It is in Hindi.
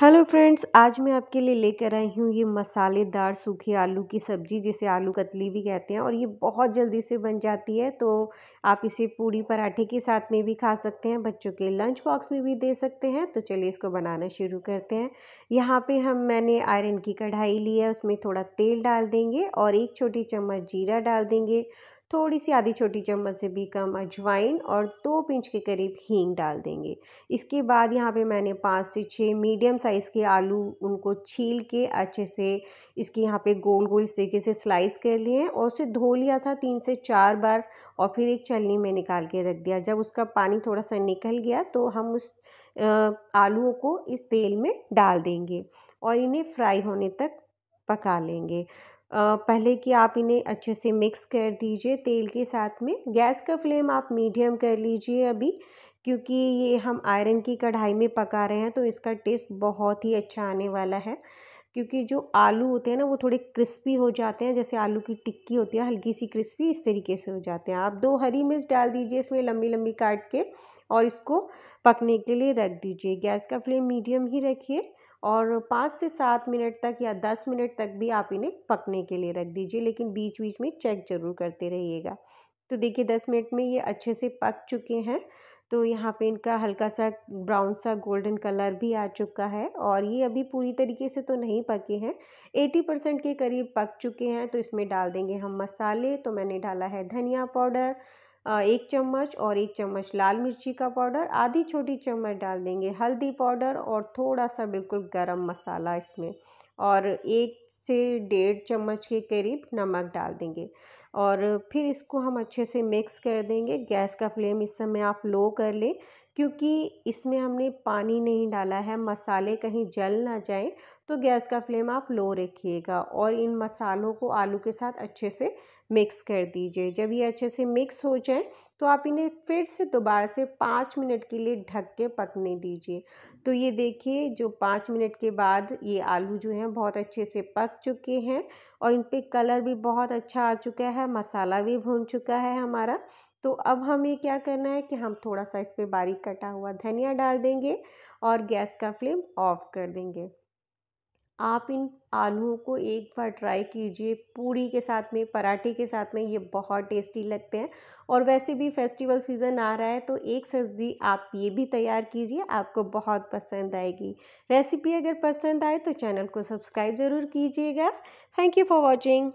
हेलो फ्रेंड्स आज मैं आपके लिए लेकर आई हूँ ये मसालेदार सूखे आलू की सब्ज़ी जिसे आलू कतली भी कहते हैं और ये बहुत जल्दी से बन जाती है तो आप इसे पूड़ी पराठे के साथ में भी खा सकते हैं बच्चों के लंच बॉक्स में भी दे सकते हैं तो चलिए इसको बनाना शुरू करते हैं यहाँ पे हम मैंने आयरन की कढ़ाई ली है उसमें थोड़ा तेल डाल देंगे और एक छोटी चम्मच जीरा डाल देंगे थोड़ी सी आधी छोटी चम्मच से भी कम अजवाइन और दो पिंच के करीब हींग डाल देंगे इसके बाद यहाँ पे मैंने पाँच से छः मीडियम साइज़ के आलू उनको छील के अच्छे से इसके यहाँ पे गोल गोल इस तरीके से स्लाइस कर लिए हैं और उसे धो लिया था तीन से चार बार और फिर एक चलनी में निकाल के रख दिया जब उसका पानी थोड़ा सा निकल गया तो हम उस आलूओं को इस तेल में डाल देंगे और इन्हें फ्राई होने तक पका लेंगे पहले कि आप इन्हें अच्छे से मिक्स कर दीजिए तेल के साथ में गैस का फ्लेम आप मीडियम कर लीजिए अभी क्योंकि ये हम आयरन की कढ़ाई में पका रहे हैं तो इसका टेस्ट बहुत ही अच्छा आने वाला है क्योंकि जो आलू होते हैं ना वो थोड़े क्रिस्पी हो जाते हैं जैसे आलू की टिक्की होती है हल्की सी क्रिस्पी इस तरीके से हो जाते हैं आप दो हरी मिर्च डाल दीजिए इसमें लंबी लंबी काट के और इसको पकने के लिए रख दीजिए गैस का फ्लेम मीडियम ही रखिए और पाँच से सात मिनट तक या दस मिनट तक भी आप इन्हें पकने के लिए रख दीजिए लेकिन बीच बीच में चेक ज़रूर करते रहिएगा तो देखिए दस मिनट में ये अच्छे से पक चुके हैं तो यहाँ पे इनका हल्का सा ब्राउन सा गोल्डन कलर भी आ चुका है और ये अभी पूरी तरीके से तो नहीं पके हैं एटी परसेंट के करीब पक चुके हैं तो इसमें डाल देंगे हम मसाले तो मैंने डाला है धनिया पाउडर एक चम्मच और एक चम्मच लाल मिर्ची का पाउडर आधी छोटी चम्मच डाल देंगे हल्दी पाउडर और थोड़ा सा बिल्कुल गरम मसाला इसमें और एक से डेढ़ चम्मच के करीब नमक डाल देंगे और फिर इसको हम अच्छे से मिक्स कर देंगे गैस का फ्लेम इस समय आप लो कर लें क्योंकि इसमें हमने पानी नहीं डाला है मसाले कहीं जल ना जाए तो गैस का फ्लेम आप लो रखिएगा और इन मसालों को आलू के साथ अच्छे से मिक्स कर दीजिए जब ये अच्छे से मिक्स हो जाए तो आप इन्हें फिर से दोबारा से पाँच मिनट के लिए ढक के पकने दीजिए तो ये देखिए जो पाँच मिनट के बाद ये आलू जो हैं बहुत अच्छे से पक चुके हैं और इन पर कलर भी बहुत अच्छा आ चुका है मसाला भी भून चुका है हमारा तो अब हमें क्या करना है कि हम थोड़ा सा इस पर बारीक कटा हुआ धनिया डाल देंगे और गैस का फ्लेम ऑफ कर देंगे आप इन आलूओं को एक बार ट्राई कीजिए पूरी के साथ में पराठे के साथ में ये बहुत टेस्टी लगते हैं और वैसे भी फेस्टिवल सीज़न आ रहा है तो एक सब्ज़ी आप ये भी तैयार कीजिए आपको बहुत पसंद आएगी रेसिपी अगर पसंद आए तो चैनल को सब्सक्राइब ज़रूर कीजिएगा थैंक यू फॉर वॉचिंग